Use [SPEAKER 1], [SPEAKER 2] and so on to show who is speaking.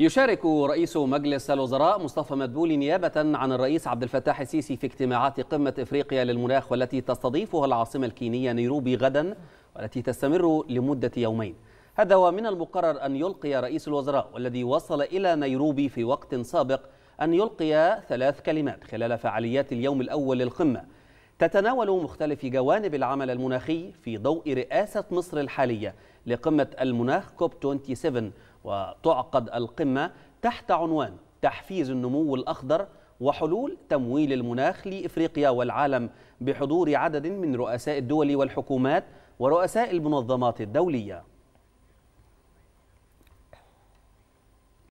[SPEAKER 1] يشارك رئيس مجلس الوزراء مصطفى مدبولي نيابة عن الرئيس عبد الفتاح السيسي في اجتماعات قمة إفريقيا للمناخ والتي تستضيفها العاصمة الكينية نيروبي غدا والتي تستمر لمدة يومين هذا ومن المقرر أن يلقي رئيس الوزراء والذي وصل إلى نيروبي في وقت سابق أن يلقي ثلاث كلمات خلال فعاليات اليوم الأول للقمة تتناول مختلف جوانب العمل المناخي في ضوء رئاسة مصر الحالية لقمة المناخ كوب 27 وتعقد القمة تحت عنوان تحفيز النمو الأخضر وحلول تمويل المناخ لإفريقيا والعالم بحضور عدد من رؤساء الدول والحكومات ورؤساء المنظمات الدولية